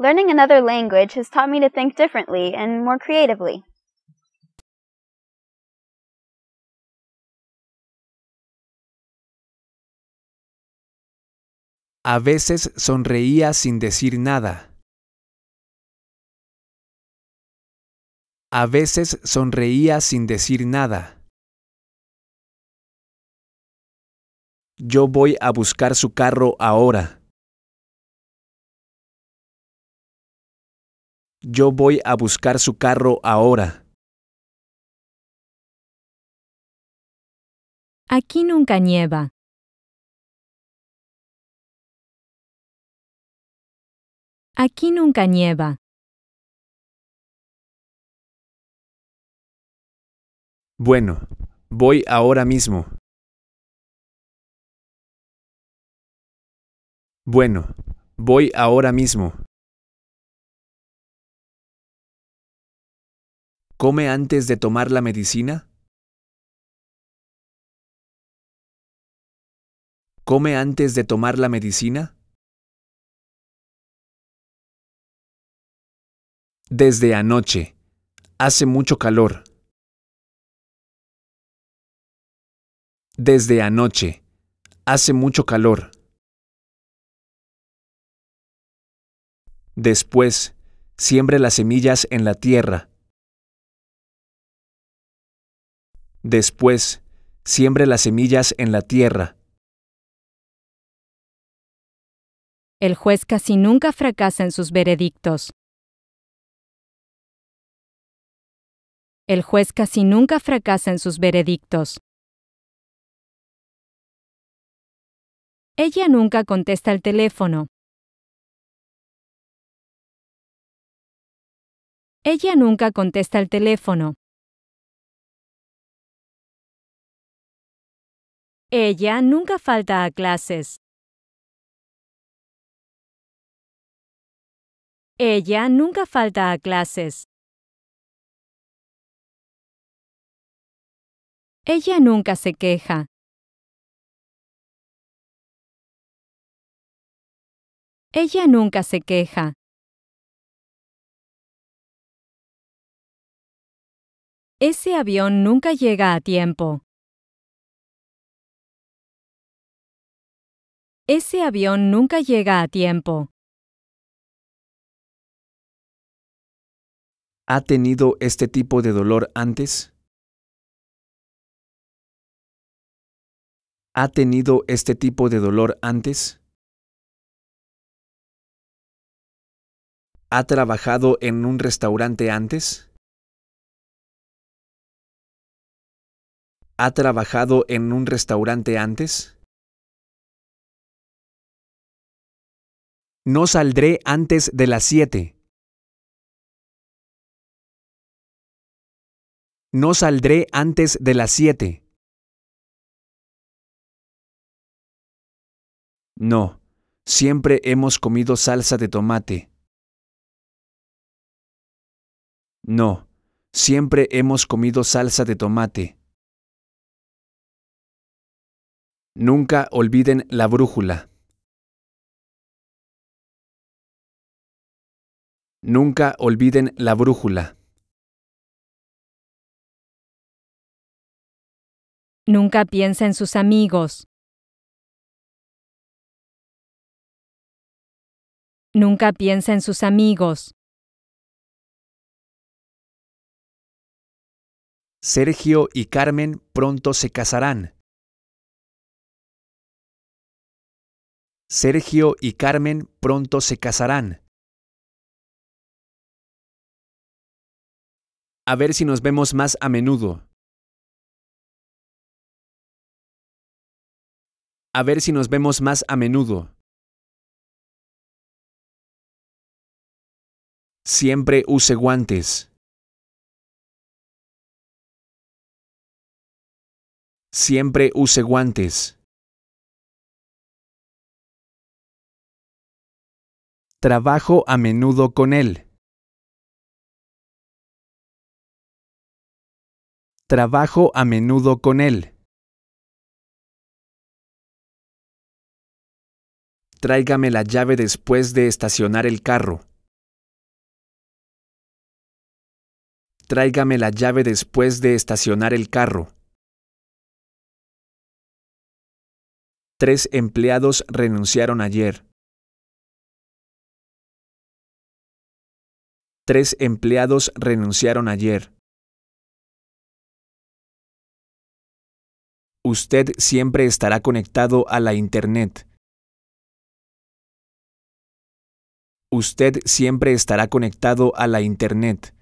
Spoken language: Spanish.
Learning another language has taught me to think differently and more creatively. A veces sonreía sin decir nada. A veces sonreía sin decir nada. Yo voy a buscar su carro ahora. Yo voy a buscar su carro ahora. Aquí nunca nieva. Aquí nunca nieva. Bueno, voy ahora mismo. Bueno, voy ahora mismo. ¿Come antes de tomar la medicina? ¿Come antes de tomar la medicina? Desde anoche. Hace mucho calor. Desde anoche. Hace mucho calor. Después, siembre las semillas en la tierra Después, siembre las semillas en la tierra. El juez casi nunca fracasa en sus veredictos. El juez casi nunca fracasa en sus veredictos. Ella nunca contesta el teléfono. Ella nunca contesta el teléfono. Ella nunca falta a clases. Ella nunca falta a clases. Ella nunca se queja. Ella nunca se queja. Ese avión nunca llega a tiempo. Ese avión nunca llega a tiempo. ¿Ha tenido este tipo de dolor antes? ¿Ha tenido este tipo de dolor antes? ¿Ha trabajado en un restaurante antes? ¿Ha trabajado en un restaurante antes? No saldré antes de las siete. No saldré antes de las siete. No, siempre hemos comido salsa de tomate. No, siempre hemos comido salsa de tomate. Nunca olviden la brújula. Nunca olviden la brújula. Nunca piensa en sus amigos. Nunca piensa en sus amigos. Sergio y Carmen pronto se casarán. Sergio y Carmen pronto se casarán. a ver si nos vemos más a menudo. A ver si nos vemos más a menudo. Siempre use guantes. Siempre use guantes. Trabajo a menudo con él. Trabajo a menudo con él. Tráigame la llave después de estacionar el carro. Tráigame la llave después de estacionar el carro. Tres empleados renunciaron ayer. Tres empleados renunciaron ayer. usted siempre estará conectado a la Internet. Usted siempre estará conectado a la Internet.